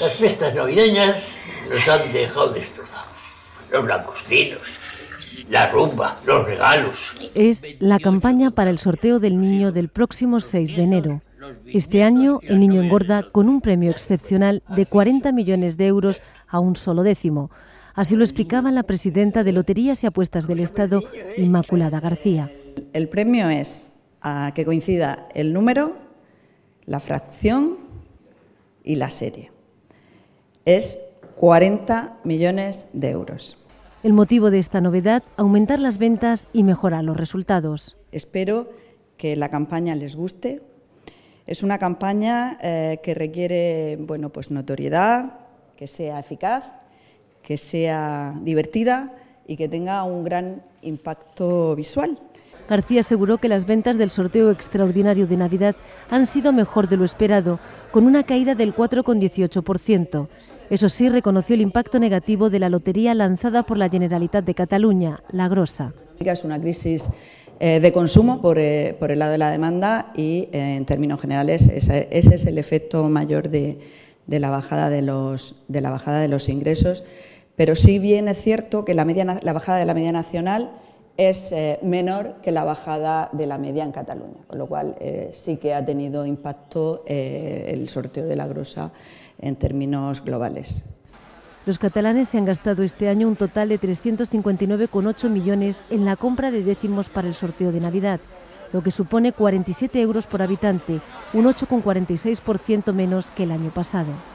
Las fiestas navideñas nos han dejado destrozados. Los blancostinos, la rumba, los regalos. Es la campaña para el sorteo del niño del próximo 6 de enero. Este año, el niño engorda con un premio excepcional de 40 millones de euros a un solo décimo. Así lo explicaba la presidenta de Loterías y Apuestas del Estado, Inmaculada García. El premio es a que coincida el número, la fracción y la serie es 40 millones de euros. El motivo de esta novedad, aumentar las ventas y mejorar los resultados. Espero que la campaña les guste. Es una campaña eh, que requiere bueno, pues notoriedad, que sea eficaz, que sea divertida y que tenga un gran impacto visual. García aseguró que las ventas del sorteo extraordinario de Navidad han sido mejor de lo esperado, con una caída del 4,18%. Eso sí, reconoció el impacto negativo de la lotería lanzada por la Generalitat de Cataluña, la Grosa. Es una crisis eh, de consumo eh, por, el lado de la demanda y, eh, en términos generales, ese, es el efecto mayor de, la bajada de, los, la bajada de los ingresos. Pero sí bien es cierto que la, la bajada de la media nacional es eh, menor que la bajada de la media en Cataluña, con lo cual eh, sí que ha tenido impacto eh, el sorteo de la grosa en términos globales. Los catalanes se han gastado este año un total de 359,8 millones en la compra de décimos para el sorteo de Navidad, lo que supone 47 euros por habitante, un 8,46% menos que el año pasado.